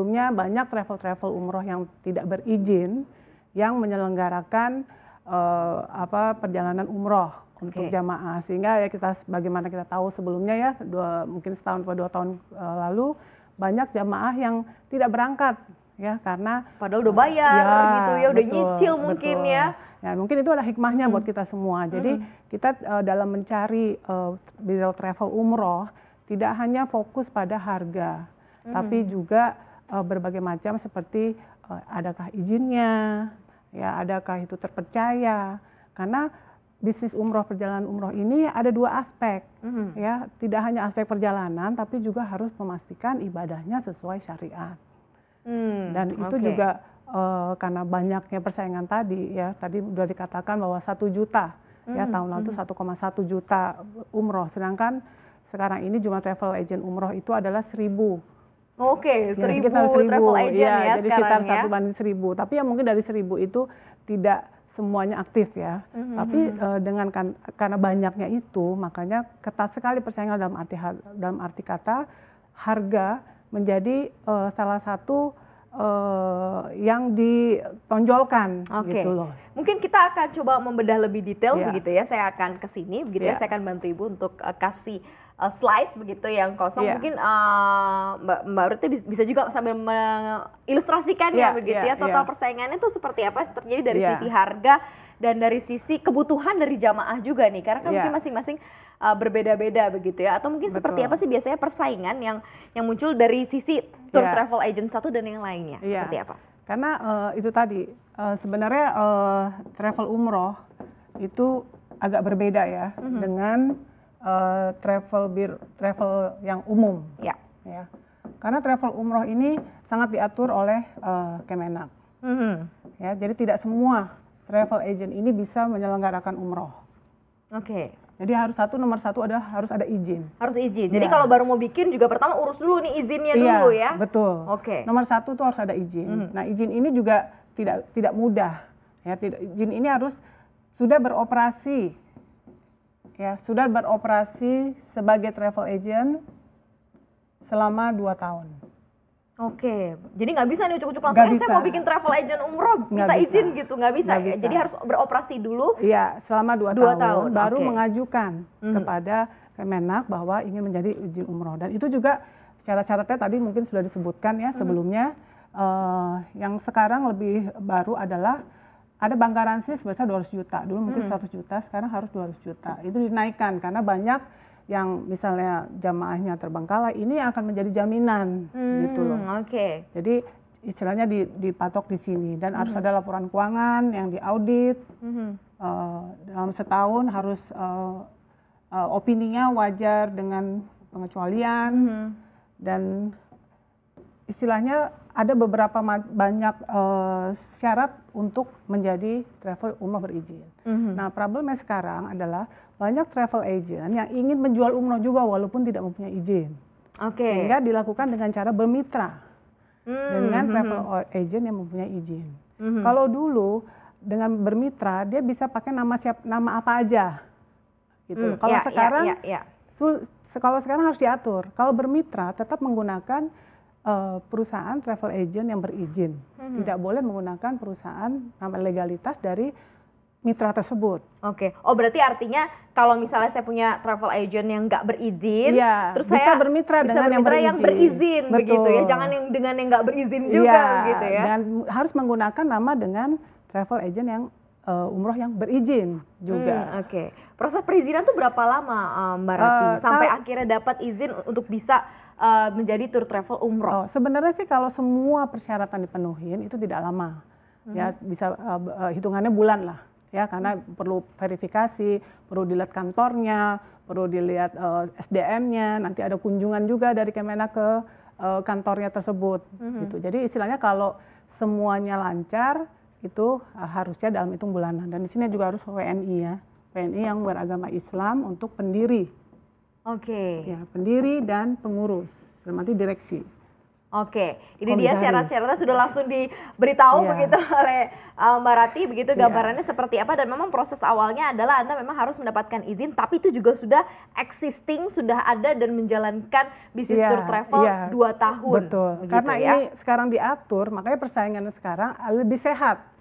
sebelumnya banyak travel-travel umroh yang tidak berizin yang menyelenggarakan uh, apa perjalanan umroh okay. untuk jamaah sehingga ya kita bagaimana kita tahu sebelumnya ya dua, mungkin setahun atau dua tahun uh, lalu banyak jamaah yang tidak berangkat ya karena padahal udah bayar ya, gitu ya udah betul, nyicil mungkin betul. ya Ya, mungkin itu adalah hikmahnya hmm. buat kita semua. Jadi hmm. kita uh, dalam mencari uh, travel umroh tidak hanya fokus pada harga, hmm. tapi juga uh, berbagai macam seperti uh, adakah izinnya, ya adakah itu terpercaya, karena bisnis umroh perjalanan umroh ini ada dua aspek mm-hmm. ya tidak hanya aspek perjalanan tapi juga harus memastikan ibadahnya sesuai syariat mm, dan itu okay. juga uh, karena banyaknya persaingan tadi ya tadi sudah dikatakan bahwa satu juta ya mm-hmm, tahun lalu mm-hmm. satu hmm 1,1 juta umroh sedangkan sekarang ini jumlah travel agent umroh itu adalah seribu Oke, ya, seribu, ya, seribu travel iya, agent ya, ya jadi sekitar ya. satu banding seribu. Tapi ya mungkin dari seribu itu tidak semuanya aktif ya. Mm-hmm. Tapi uh, dengan kan, karena banyaknya itu, makanya ketat sekali persaingan dalam arti dalam arti kata harga menjadi uh, salah satu uh, yang ditonjolkan okay. gitu Mungkin kita akan coba membedah lebih detail yeah. begitu ya. Saya akan ke sini begitu yeah. ya. Iya. Saya akan bantu Ibu untuk uh, kasih uh, slide begitu yang kosong yeah. mungkin uh, Mbak Mbak Ruti bisa juga sambil mengilustrasikan yeah, ya iya, begitu yeah, ya total yeah. persaingannya itu seperti apa terjadi dari yeah. sisi harga dan dari sisi kebutuhan dari jamaah juga nih karena kan yeah. mungkin masing-masing uh, berbeda-beda begitu ya atau mungkin Betul. seperti apa sih biasanya persaingan yang yang muncul dari sisi tour yeah. travel agent satu dan yang lainnya yeah. seperti apa? Karena uh, itu tadi uh, sebenarnya uh, travel umroh itu agak berbeda ya mm -hmm. dengan Eh, travel bir, travel yang umum. Ya. ya. Karena travel umroh ini sangat diatur oleh uh, Kemenak. Mm -hmm. Ya, jadi tidak semua travel agent ini bisa menyelenggarakan umroh. Oke. Okay. Jadi harus satu nomor satu adalah harus ada izin. Harus izin. Jadi ya. kalau baru mau bikin juga pertama urus dulu nih izinnya ya, dulu ya. Betul. Oke. Okay. Nomor satu tuh harus ada izin. Mm. Nah izin ini juga tidak tidak mudah ya. Tidak, izin ini harus sudah beroperasi ya sudah beroperasi sebagai travel agent selama 2 tahun. Oke, jadi nggak bisa nih cukup cukup langsung, gak eh bisa. saya mau bikin travel agent umroh, minta gak izin bisa. gitu, nggak bisa. bisa. Jadi harus beroperasi dulu. Iya, selama dua, dua tahun, tahun, baru okay. mengajukan mm-hmm. kepada Kemenak bahwa ingin menjadi izin umroh. Dan itu juga secara syaratnya tadi mungkin sudah disebutkan ya mhm. sebelumnya. Mm-hmm. Uh, yang sekarang lebih baru adalah ada bank garansi sebesar 200 juta. Dulu mungkin 100 hmm. juta, sekarang harus 200 juta. Itu dinaikkan karena banyak yang misalnya jamaahnya terbengkalai ini akan menjadi jaminan hmm, gitu loh. Oke. Okay. Jadi istilahnya dipatok di sini dan -hmm. harus ada laporan keuangan yang diaudit -hmm. uh, dalam setahun harus uh, uh, opininya wajar dengan pengecualian -hmm. dan istilahnya ada beberapa banyak uh, syarat untuk menjadi travel umroh berizin. Mm-hmm. Nah, problemnya sekarang adalah banyak travel agent yang ingin menjual umroh juga walaupun tidak mempunyai izin. Oke. Okay. Sehingga dilakukan dengan cara bermitra mm-hmm. dengan mhm, travel mhm. agent yang mempunyai izin. Mm-hmm. Kalau dulu dengan bermitra dia bisa pakai nama siap nama apa aja. Gitu. Mm, kalau yeah, ya, sekarang ya, yeah, kalau sekarang harus diatur. Kalau bermitra tetap menggunakan uh, perusahaan travel agent yang berizin. Hmm. Tidak boleh menggunakan perusahaan nama legalitas dari mitra tersebut. Oke. Okay. Oh berarti artinya kalau misalnya saya punya travel agent yang nggak berizin, ya, terus bisa saya bermitra bisa dengan bermitra yang berizin, yang berizin begitu ya. Jangan yang dengan yang nggak berizin iya, juga ya, gitu ya. Dan harus menggunakan nama dengan travel agent yang uh, umroh yang berizin juga. Hmm, Oke, okay. proses perizinan tuh berapa lama eh, Mbak Rati uh, sampai tak, akhirnya dapat izin untuk bisa uh, menjadi tour travel umroh? Oh, sebenarnya sih kalau semua persyaratan dipenuhi, itu tidak lama, hmm. ya bisa uh, uh, hitungannya bulan lah, ya karena hmm. perlu verifikasi, perlu dilihat kantornya, perlu dilihat uh, SDM-nya, nanti ada kunjungan juga dari Kemenak ke uh, kantornya tersebut, hmm. gitu. Jadi istilahnya kalau semuanya lancar itu eh, harusnya dalam hitung bulanan. Dan di sini juga harus WNI ya, WNI yang beragama Islam untuk pendiri. Oke. Okay. Ya, pendiri dan pengurus, berarti direksi. Oke, ini dia syarat-syaratnya sudah langsung diberitahu yeah. begitu oleh eh, Mbak Rati, begitu iya. gambarannya yeah. seperti apa dan memang proses awalnya adalah Anda memang harus mendapatkan izin, tapi itu juga sudah existing, sudah ada dan menjalankan bisnis yeah. tour travel yeah. 2 tahun. Betul, begitu, karena ya. ini sekarang diatur, makanya persaingannya sekarang lebih sehat.